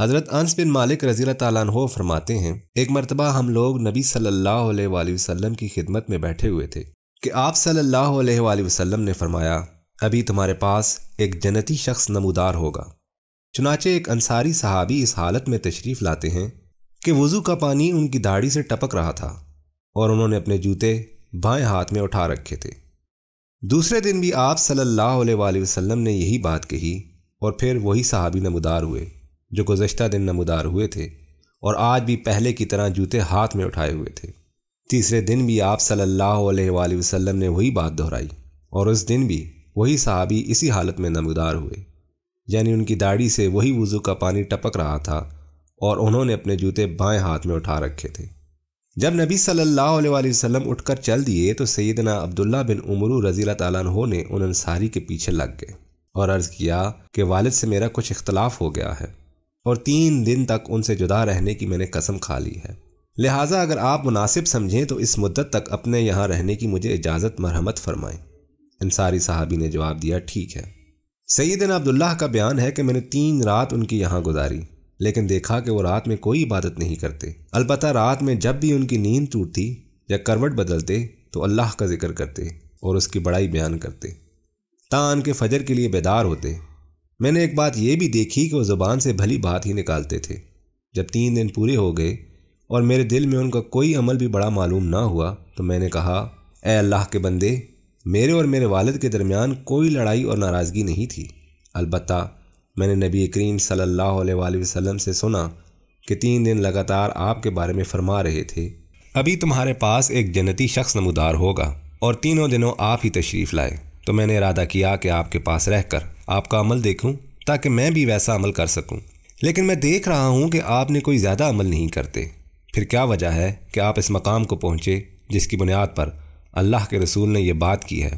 हज़रत अंस बिन मालिक रजील हो फरमाते हैं एक मरतबा हम लोग नबी सल्ला वसम की खिदमत में बैठे हुए थे कि आप सल्ला वसम ने फरमाया अभी तुम्हारे पास एक जन्नती शख्स नमोदार होगा चुनाचे एक अंसारी सहाबी इस हालत में तशरीफ़ लाते हैं कि वज़ू का पानी उनकी दाढ़ी से टपक रहा था और उन्होंने अपने जूते बाएँ हाथ में उठा रखे थे दूसरे दिन भी आप सल्ला वसम ने यही बात कही और फिर वही सहाबी नमदार हुए जो गुजशत दिन नमदार हुए थे और आज भी पहले की तरह जूते हाथ में उठाए हुए थे तीसरे दिन भी आप सल्ला वसम ने वही बात दोहराई और उस दिन भी वही साहबी इसी हालत में नमदार हुए यानी उनकी दाढ़ी से वही वज़ू का पानी टपक रहा था और उन्होंने अपने जूते बाएं हाथ में उठा रखे थे जब नबी सल्लल्लाहु अलैहि वसल्लम उठकर चल दिए तो सैदना अब्दुल्ला बिन उमरू रजील तु ने उन अंसारी के पीछे लग गए और अर्ज़ किया कि वालिद से मेरा कुछ इख्तलाफ हो गया है और तीन दिन तक उनसे जुदा रहने की मैंने कसम खा ली है लिहाजा अगर आप मुनासिब समझें तो इस मुद्दत तक अपने यहाँ रहने की मुझे इजाज़त मरहमत फरमाएं अंसारी साहबी ने जवाब दिया ठीक है सैदन अब्दुल्ला का बयान है कि मैंने तीन रात उनकी यहाँ गुजारी लेकिन देखा कि वो रात में कोई इबादत नहीं करते अलबत् रात में जब भी उनकी नींद टूटती या करवट बदलते तो अल्लाह का जिक्र करते और उसकी बड़ाई बयान करते तान के फजर के लिए बेदार होते मैंने एक बात यह भी देखी कि वो ज़ुबान से भली बात ही निकालते थे जब तीन दिन पूरे हो गए और मेरे दिल में उनका कोई अमल भी बड़ा मालूम ना हुआ तो मैंने कहा ए अल्लाह के बंदे मेरे और मेरे वालद के दरमियान कोई लड़ाई और नाराज़गी नहीं थी अलबत् मैंने नबी करीम सल्ला वसम से सुना कि तीन दिन लगातार आपके बारे में फरमा रहे थे अभी तुम्हारे पास एक जन्नती शख्स नमदार होगा और तीनों दिनों आप ही तशरीफ़ लाए तो मैंने इरादा किया कि आपके पास रहकर आपका अमल देखूं ताकि मैं भी वैसा अमल कर सकूं लेकिन मैं देख रहा हूं कि आपने कोई ज़्यादा अमल नहीं करते फिर क्या वजह है कि आप इस मकाम को पहुँचे जिसकी बुनियाद पर अल्लाह के रसूल ने यह बात की है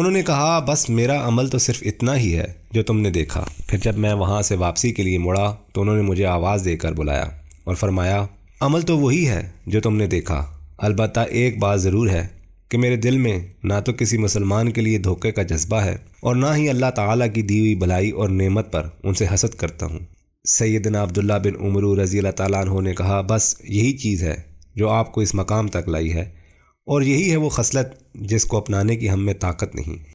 उन्होंने कहा बस मेरा अमल तो सिर्फ इतना ही है जो तुमने देखा फिर जब मैं वहाँ से वापसी के लिए मुड़ा तो उन्होंने मुझे आवाज़ देकर बुलाया और फरमाया अमल तो वही है जो तुमने देखा अलबत् एक बात ज़रूर है कि मेरे दिल में ना तो किसी मुसलमान के लिए धोखे का जज्बा है और ना ही अल्लाह ताला की दी हुई भलाई और नेमत पर उनसे हसद करता हूँ सैदना अब्दुल्ला बिन उमरू रजी तु ने कहा बस यही चीज़ है जो आपको इस मकाम तक लाई है और यही है वो खसलत जिसको अपनाने की हम में ताकत नहीं